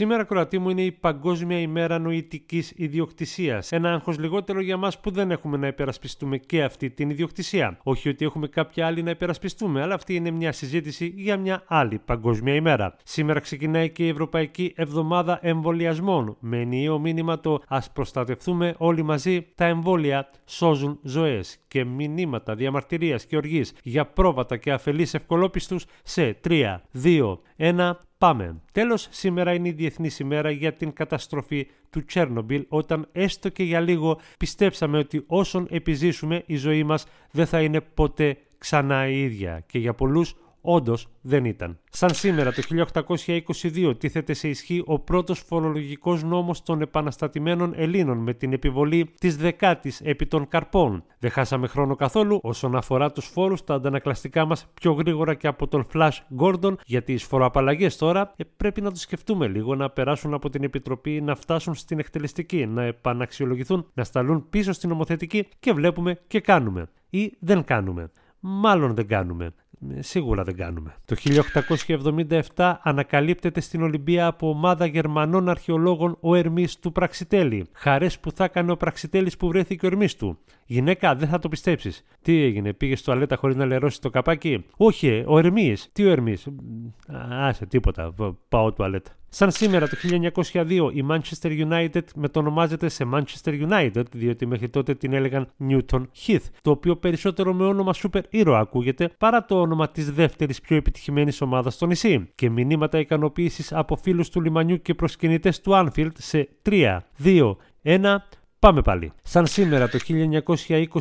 Σήμερα, Κροατή μου, είναι η Παγκόσμια ημέρα νοητικής ιδιοκτησίας. Ένα άγχος λιγότερο για μας που δεν έχουμε να υπερασπιστούμε και αυτή την ιδιοκτησία. Όχι ότι έχουμε κάποια άλλη να υπερασπιστούμε, αλλά αυτή είναι μια συζήτηση για μια άλλη Παγκόσμια ημέρα. Σήμερα ξεκινάει και η Ευρωπαϊκή Εβδομάδα Εμβολιασμών με ενιαίο μήνυμα το Ας προστατευτούμε όλοι μαζί. Τα εμβόλια σώζουν ζωές και μηνύματα διαμαρτυρίας και οργής για πρόβατα και αφελείς ευκολόπιστους σε 3, 2, 1. Πάμε. Τέλος, σήμερα είναι η διεθνής ημέρα για την καταστροφή του Τσέρνομπιλ, όταν έστω και για λίγο πιστέψαμε ότι όσον επιζήσουμε η ζωή μας δεν θα είναι ποτέ ξανά η ίδια και για πολλούς Όντως δεν ήταν. Σαν σήμερα το 1822 τίθεται σε ισχύ ο πρώτος φορολογικός νόμος των επαναστατημένων Ελλήνων με την επιβολή της δεκάτης επί των καρπών. Δεν χάσαμε χρόνο καθόλου όσον αφορά τους φόρους, τα αντανακλαστικά μας πιο γρήγορα και από τον Flash Gordon, γιατί οι σφοροαπαλλαγέ τώρα ε, πρέπει να το σκεφτούμε λίγο, να περάσουν από την Επιτροπή, να φτάσουν στην εκτελεστική, να επαναξιολογηθούν, να σταλούν πίσω στην νομοθετική και βλέπουμε και κάνουμε. Ή δεν κάνουμε. Μάλλον δεν κάνουμε. Ε, σίγουρα δεν κάνουμε. Το 1877 ανακαλύπτεται στην Ολυμπία από ομάδα Γερμανών αρχαιολόγων ο Ερμής του Πραξιτέλη. Χαρές που θα έκανε ο Πραξιτέλης που βρέθηκε ο Ερμής του. Γυναίκα, δεν θα το πιστέψεις. Τι έγινε, πήγε στο αλέτα χωρίς να λερώσει το καπάκι. Όχι, ε, ο Ερμής. Τι ο Ερμής. Άσε, τίποτα. Πάω αλέτα Σαν σήμερα το 1902 η Manchester United μετονομάζεται σε Manchester United διότι μέχρι τότε την έλεγαν Newton Heath το οποίο περισσότερο με όνομα σούπερ ήρωα ακούγεται παρά το όνομα της δεύτερης πιο επιτυχημένης ομάδας στο νησί και μηνύματα ικανοποίησης από φίλους του λιμανιού και προσκυνητές του Anfield σε 3, 2, 1 Πάμε πάλι. Σαν σήμερα το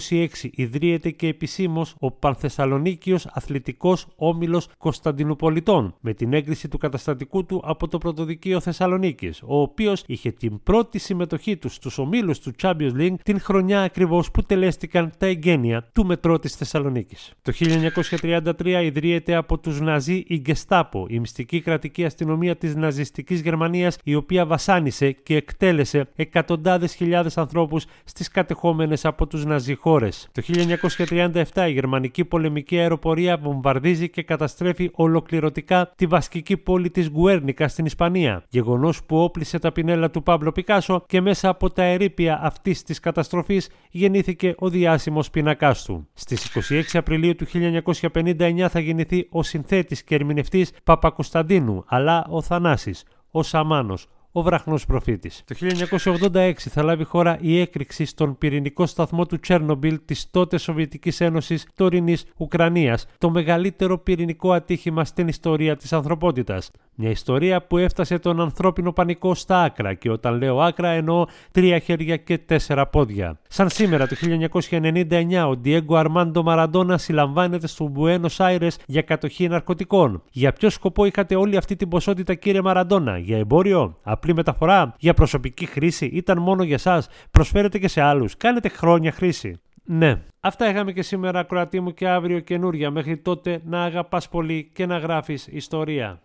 1926 ιδρύεται και επισήμως ο Πανθεσσαλονίκιος Αθλητικός Όμιλος Κωνσταντινούπολιτών με την έγκριση του καταστατικού του από το Πρωτοδικείο Θεσσαλονίκης, ο οποίος είχε την πρώτη συμμετοχή του στους ομίλους του Champions League την χρονιά ακριβώς που τελέστηκαν τα εγγένεια του μετρό της Θεσσαλονίκης. Το 1933 ιδρύεται από τους Ναζί η Γκεστάπο, η μυστική κρατική αστυνομία της ναζιστικής Γερμανίας η οποία βασάνισε και εκτέλεσε εκατοντάδες χιλιάδες ανθρώπους στις κατεχόμενες από τους ναζί χώρες. Το 1937 η γερμανική πολεμική αεροπορία βομβαρδίζει και καταστρέφει ολοκληρωτικά τη βασική πόλη της Γκουέρνικα στην Ισπανία, γεγονός που όπλησε τα πινέλα του Παύλο Πικάσο και μέσα από τα ερήπια αυτής της καταστροφής γεννήθηκε ο διάσημος πινακάς του. Στις 26 Απριλίου του 1959 θα γεννηθεί ο συνθέτης και ερμηνευτής Παπακοσταντίνου, αλλά ο Θανάσης, ο Σαμάνος, ο βραχνός προφήτης. Το 1986 θα λάβει χώρα η έκρηξη στον πυρηνικό σταθμό του Τσέρνομπιλ της τότε Σοβιετικής Ένωσης τωρινής Ουκρανίας, το μεγαλύτερο πυρηνικό ατύχημα στην ιστορία της ανθρωπότητας. Μια ιστορία που έφτασε τον ανθρώπινο πανικό στα άκρα και όταν λέω άκρα εννοώ τρία χέρια και τέσσερα πόδια. Σαν σήμερα το 1999 ο Diego Αρμάντο Μαραντόνα συλλαμβάνεται στο Buenos Άιρε για κατοχή ναρκωτικών. Για ποιο σκοπό είχατε όλη αυτή την ποσότητα κύριε Μαραντόνα, για εμπόριο, απλή μεταφορά, για προσωπική χρήση, ήταν μόνο για εσά, προσφέρετε και σε άλλους, κάνετε χρόνια χρήση. Ναι. Αυτά είχαμε και σήμερα, Κροατή μου, και αύριο καινούρια. Μέχρι τότε να αγαπάς πολύ και να γράφεις ιστορία.